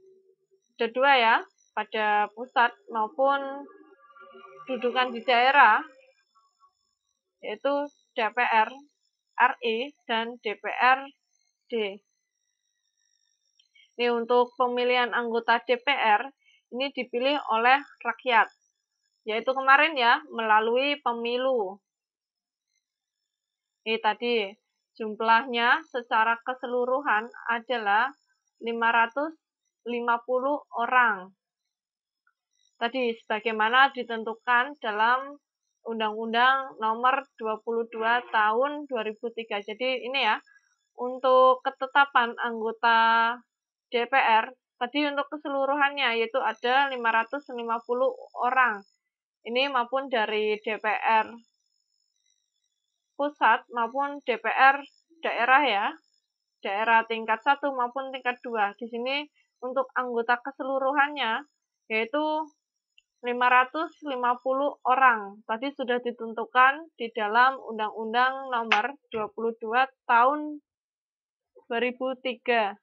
ada dua ya, pada pusat maupun dudukan di daerah yaitu DPR RI e, dan DPRD. Ini untuk pemilihan anggota DPR ini dipilih oleh rakyat, yaitu kemarin ya melalui pemilu. Ini tadi jumlahnya secara keseluruhan adalah 550 orang. Tadi sebagaimana ditentukan dalam Undang-Undang Nomor 22 Tahun 2003. Jadi ini ya untuk ketetapan anggota DPR tadi untuk keseluruhannya yaitu ada 550 orang. Ini maupun dari DPR pusat maupun DPR daerah ya. Daerah tingkat 1 maupun tingkat 2. Di sini untuk anggota keseluruhannya yaitu 550 orang tadi sudah ditentukan di dalam Undang-Undang Nomor 22 Tahun 2003.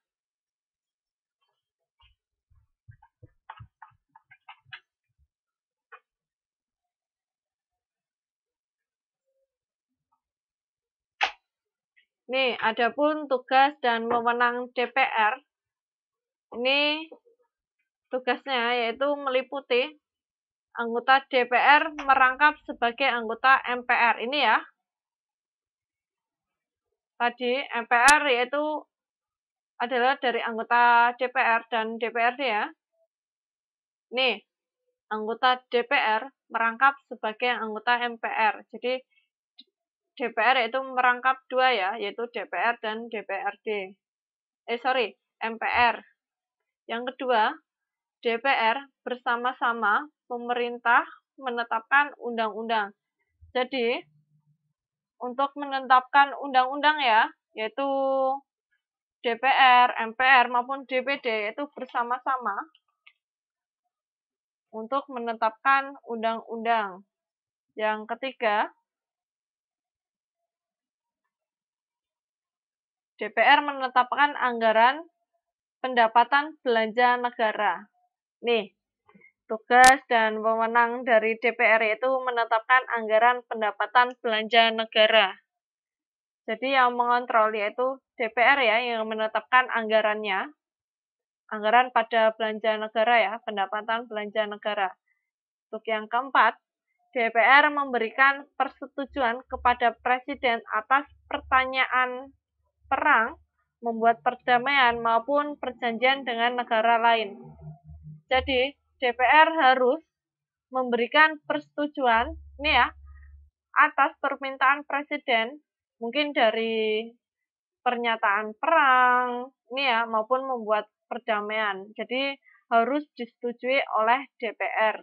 Nih, adapun tugas dan wewenang DPR ini tugasnya yaitu meliputi anggota DPR merangkap sebagai anggota MPR. Ini ya. Tadi MPR yaitu adalah dari anggota DPR dan DPRD ya. Nih, anggota DPR merangkap sebagai anggota MPR. Jadi DPR yaitu merangkap dua ya, yaitu DPR dan DPRD. Eh sorry, MPR. Yang kedua, DPR bersama-sama pemerintah menetapkan undang-undang. Jadi, untuk menetapkan undang-undang ya, yaitu DPR, MPR, maupun DPD, yaitu bersama-sama untuk menetapkan undang-undang. Yang ketiga, DPR menetapkan anggaran pendapatan belanja negara. Nih, tugas dan pemenang dari DPR itu menetapkan anggaran pendapatan belanja negara. Jadi yang mengontrol yaitu DPR ya yang menetapkan anggarannya. Anggaran pada belanja negara ya, pendapatan belanja negara. Untuk yang keempat, DPR memberikan persetujuan kepada Presiden atas pertanyaan perang, membuat perdamaian maupun perjanjian dengan negara lain. Jadi, DPR harus memberikan persetujuan nih ya atas permintaan presiden mungkin dari pernyataan perang nih ya maupun membuat perdamaian. Jadi harus disetujui oleh DPR.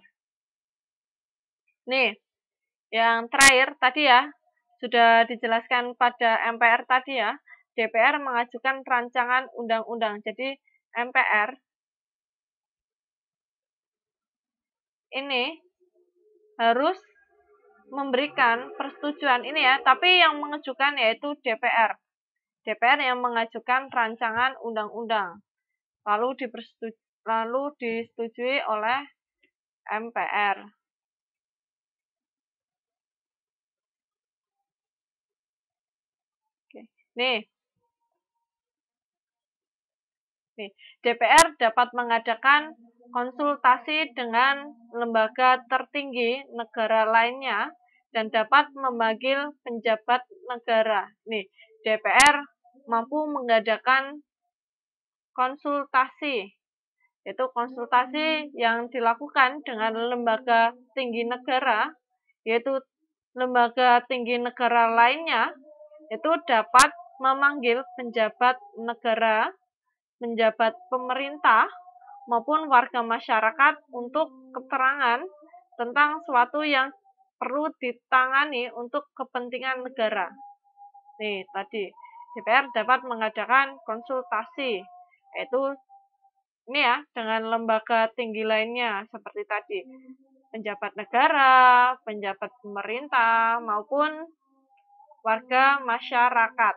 Nih, yang terakhir tadi ya sudah dijelaskan pada MPR tadi ya, DPR mengajukan rancangan undang-undang. Jadi MPR ini harus memberikan persetujuan ini ya, tapi yang mengajukan yaitu DPR. DPR yang mengajukan rancangan undang-undang. Lalu dipersetujui lalu disetujui oleh MPR. Oke. Nih. Nih, DPR dapat mengadakan konsultasi dengan lembaga tertinggi negara lainnya dan dapat memanggil penjabat negara. Nih, DPR mampu mengadakan konsultasi yaitu konsultasi yang dilakukan dengan lembaga tinggi negara yaitu lembaga tinggi negara lainnya itu dapat memanggil penjabat negara, penjabat pemerintah maupun warga masyarakat untuk keterangan tentang suatu yang perlu ditangani untuk kepentingan negara. Nih, tadi DPR dapat mengadakan konsultasi, yaitu ini ya, dengan lembaga tinggi lainnya seperti tadi, penjabat negara, penjabat pemerintah, maupun warga masyarakat.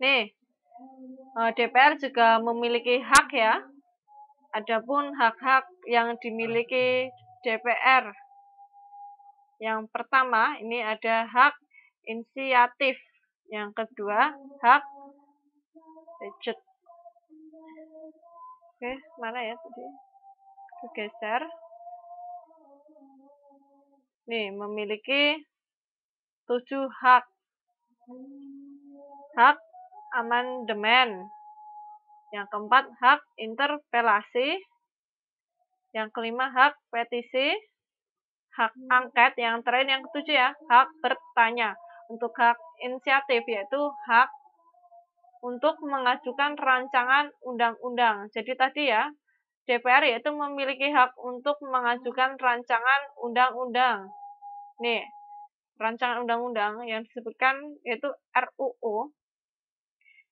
Nih, Eh, DPR juga memiliki hak ya. Adapun hak-hak yang dimiliki DPR. Yang pertama, ini ada hak inisiatif. Yang kedua, hak budget. Oke, mana ya tadi? geser. Nih, memiliki tujuh hak. Hak amandemen. Yang keempat, hak interpelasi. Yang kelima, hak petisi. Hak hmm. angket. Yang terakhir, yang ketujuh ya, hak bertanya. Untuk hak inisiatif, yaitu hak untuk mengajukan rancangan undang-undang. Jadi tadi ya, DPR yaitu memiliki hak untuk mengajukan rancangan undang-undang. Nih, rancangan undang-undang yang disebutkan yaitu RUU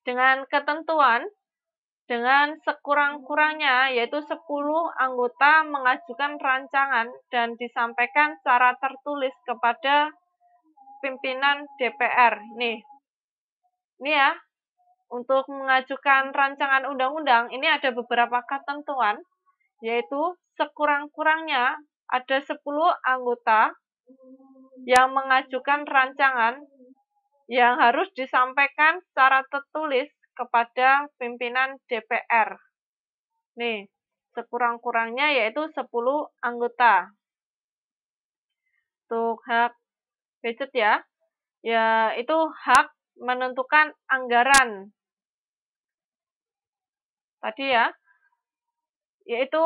dengan ketentuan dengan sekurang-kurangnya yaitu 10 anggota mengajukan rancangan dan disampaikan secara tertulis kepada pimpinan DPR. Nih. Ini ya. Untuk mengajukan rancangan undang-undang ini ada beberapa ketentuan yaitu sekurang-kurangnya ada 10 anggota yang mengajukan rancangan yang harus disampaikan secara tertulis kepada pimpinan DPR. Nih, sekurang-kurangnya yaitu 10 anggota. Untuk hak budget ya, ya itu hak menentukan anggaran. Tadi ya, yaitu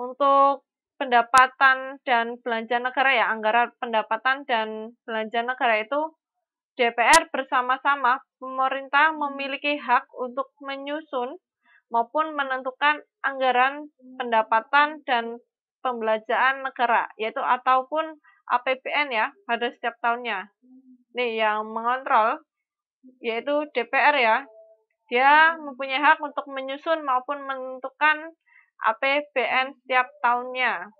untuk pendapatan dan belanja negara ya, anggaran pendapatan dan belanja negara itu DPR bersama-sama pemerintah hmm. memiliki hak untuk menyusun maupun menentukan anggaran pendapatan dan pembelajaran negara, yaitu ataupun APBN ya pada setiap tahunnya. Nih yang mengontrol yaitu DPR ya. Dia mempunyai hak untuk menyusun maupun menentukan APBN setiap tahunnya.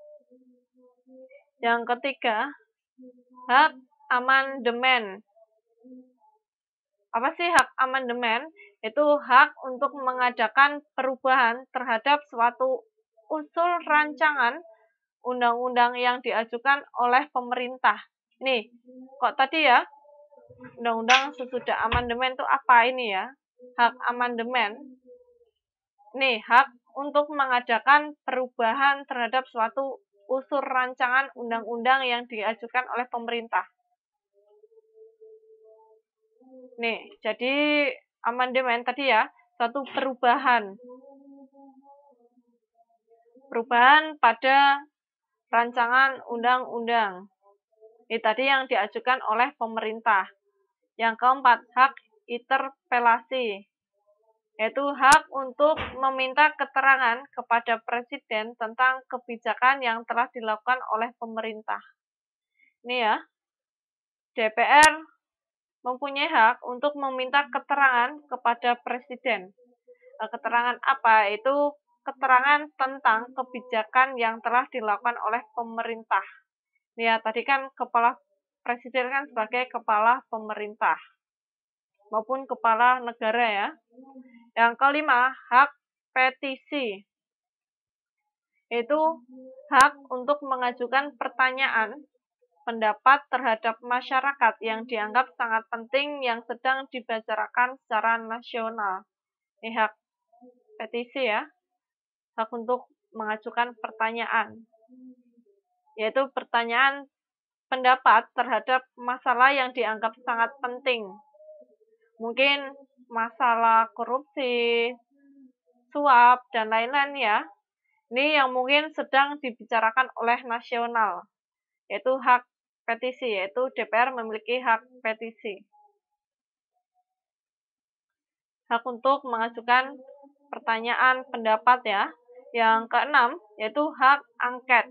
Yang ketiga, hak amandemen apa sih hak amandemen itu hak untuk mengadakan perubahan terhadap suatu usul rancangan undang-undang yang diajukan oleh pemerintah. Nih, kok tadi ya undang-undang sesudah amandemen itu apa ini ya? Hak amandemen. Nih, hak untuk mengadakan perubahan terhadap suatu usul rancangan undang-undang yang diajukan oleh pemerintah. Nih, jadi amandemen tadi ya, satu perubahan. Perubahan pada rancangan undang-undang. Ini tadi yang diajukan oleh pemerintah. Yang keempat, hak interpelasi, yaitu hak untuk meminta keterangan kepada presiden tentang kebijakan yang telah dilakukan oleh pemerintah. Ini ya, DPR mempunyai hak untuk meminta keterangan kepada presiden. Eh, keterangan apa? Itu keterangan tentang kebijakan yang telah dilakukan oleh pemerintah. Ya, tadi kan kepala presiden kan sebagai kepala pemerintah maupun kepala negara ya. Yang kelima, hak petisi. Itu hak untuk mengajukan pertanyaan pendapat terhadap masyarakat yang hmm. dianggap sangat penting yang sedang dibicarakan secara nasional. Ini hak petisi ya, hak untuk mengajukan pertanyaan, yaitu pertanyaan pendapat terhadap masalah yang dianggap sangat penting. Mungkin masalah korupsi, suap, dan lain-lain ya. Ini yang mungkin sedang dibicarakan oleh nasional, yaitu hak petisi yaitu DPR memiliki hak petisi. Hak untuk mengajukan pertanyaan pendapat ya. Yang keenam yaitu hak angket.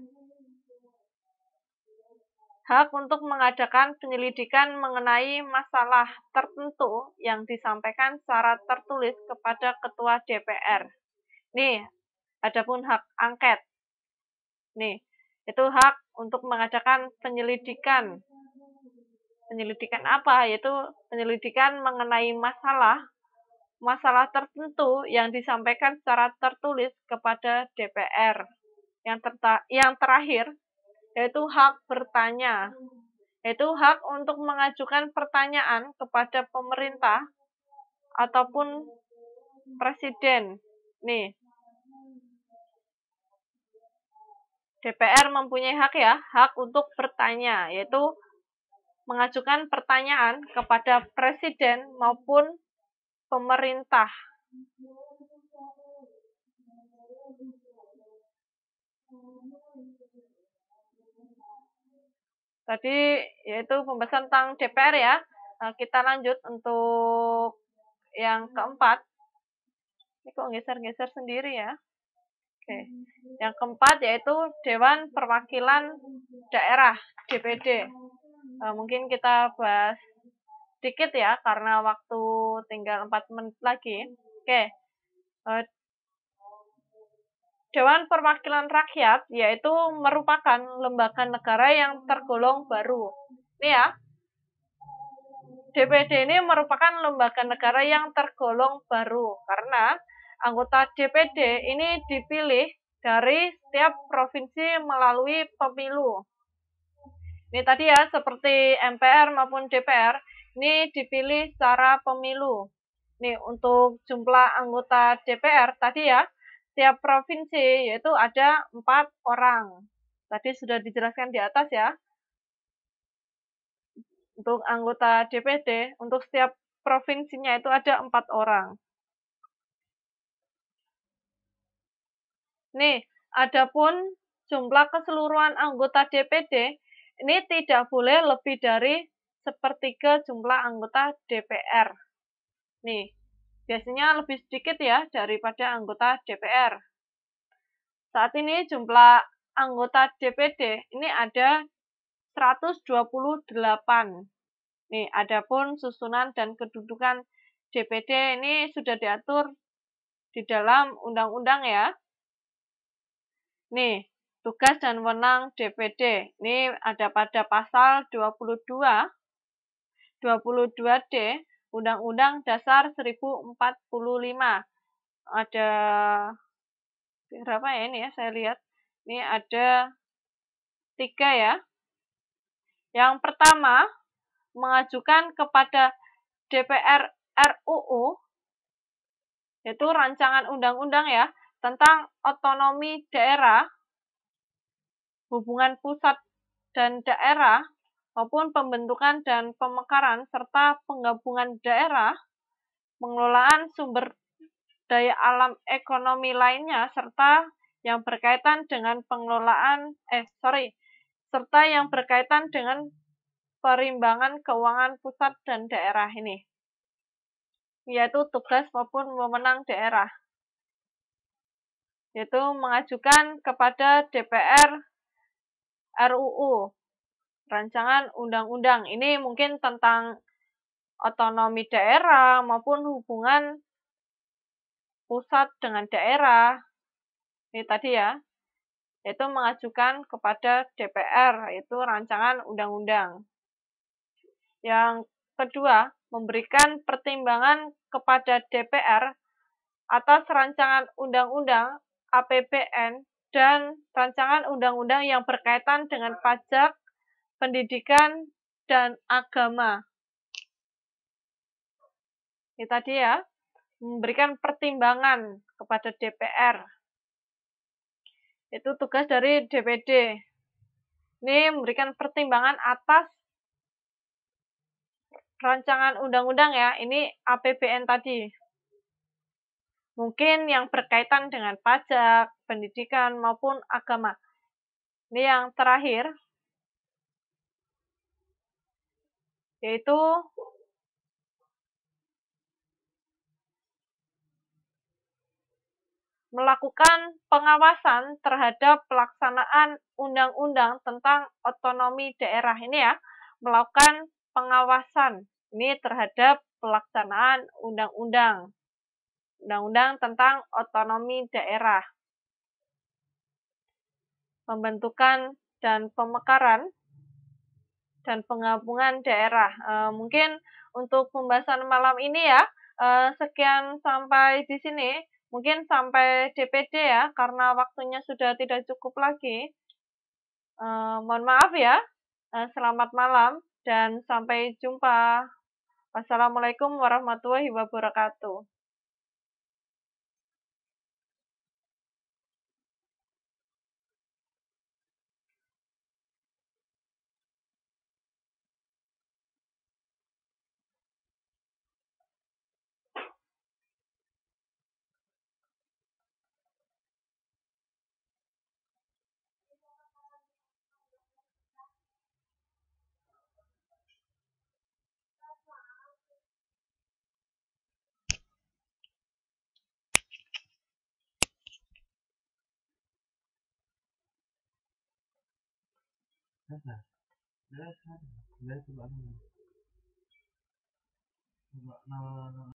Hak untuk mengadakan penyelidikan mengenai masalah tertentu yang disampaikan secara tertulis kepada ketua DPR. Nih, adapun hak angket. Nih, itu hak untuk mengadakan penyelidikan. Penyelidikan apa? Yaitu penyelidikan mengenai masalah masalah tertentu yang disampaikan secara tertulis kepada DPR. Yang, terta yang terakhir, yaitu hak bertanya, yaitu hak untuk mengajukan pertanyaan kepada pemerintah ataupun presiden. Nih, DPR mempunyai hak ya, hak untuk bertanya, yaitu mengajukan pertanyaan kepada presiden maupun pemerintah. Tadi yaitu pembahasan tentang DPR ya. Nah, kita lanjut untuk yang keempat. Ini kok geser-geser sendiri ya. Oke. Yang keempat yaitu Dewan Perwakilan Daerah DPD. Eh, mungkin kita bahas sedikit ya karena waktu tinggal 4 menit lagi. Oke. Eh, Dewan Perwakilan Rakyat yaitu merupakan lembaga negara yang tergolong baru. Ini ya. DPD ini merupakan lembaga negara yang tergolong baru karena anggota DPD ini dipilih dari setiap provinsi melalui pemilu. Ini tadi ya, seperti MPR maupun DPR, ini dipilih secara pemilu. Nih, untuk jumlah anggota DPR tadi ya, setiap provinsi yaitu ada empat orang. Tadi sudah dijelaskan di atas ya. Untuk anggota DPD, untuk setiap provinsinya itu ada empat orang. Nih, adapun jumlah keseluruhan anggota DPD ini tidak boleh lebih dari sepertiga jumlah anggota DPR. Nih, biasanya lebih sedikit ya daripada anggota DPR. Saat ini jumlah anggota DPD ini ada 128. Nih, adapun susunan dan kedudukan DPD ini sudah diatur di dalam undang-undang ya. Nih, tugas dan wenang DPD. Ini ada pada pasal 22 22D Undang-Undang Dasar 1045. Ada berapa ya ini ya saya lihat. Ini ada tiga ya. Yang pertama, mengajukan kepada DPR RUU, yaitu rancangan undang-undang ya, tentang otonomi daerah, hubungan pusat dan daerah, maupun pembentukan dan pemekaran serta penggabungan daerah, pengelolaan sumber daya alam ekonomi lainnya serta yang berkaitan dengan pengelolaan eh sorry serta yang berkaitan dengan perimbangan keuangan pusat dan daerah ini yaitu tugas maupun wewenang daerah yaitu mengajukan kepada DPR RUU rancangan undang-undang ini mungkin tentang otonomi daerah maupun hubungan pusat dengan daerah ini tadi ya yaitu mengajukan kepada DPR yaitu rancangan undang-undang yang kedua memberikan pertimbangan kepada DPR atas rancangan undang-undang APBN, dan rancangan undang-undang yang berkaitan dengan pajak, pendidikan, dan agama. Ini tadi ya, memberikan pertimbangan kepada DPR. Itu tugas dari DPD. Ini memberikan pertimbangan atas rancangan undang-undang ya, ini APBN tadi mungkin yang berkaitan dengan pajak, pendidikan, maupun agama. Ini yang terakhir, yaitu melakukan pengawasan terhadap pelaksanaan undang-undang tentang otonomi daerah ini ya, melakukan pengawasan ini terhadap pelaksanaan undang-undang Undang-Undang tentang Otonomi Daerah. Pembentukan dan pemekaran dan penggabungan daerah. E, mungkin untuk pembahasan malam ini ya, e, sekian sampai di sini. Mungkin sampai DPD ya, karena waktunya sudah tidak cukup lagi. E, mohon maaf ya, e, selamat malam dan sampai jumpa. Wassalamualaikum warahmatullahi wabarakatuh. dasar dasar dasar banget coba no.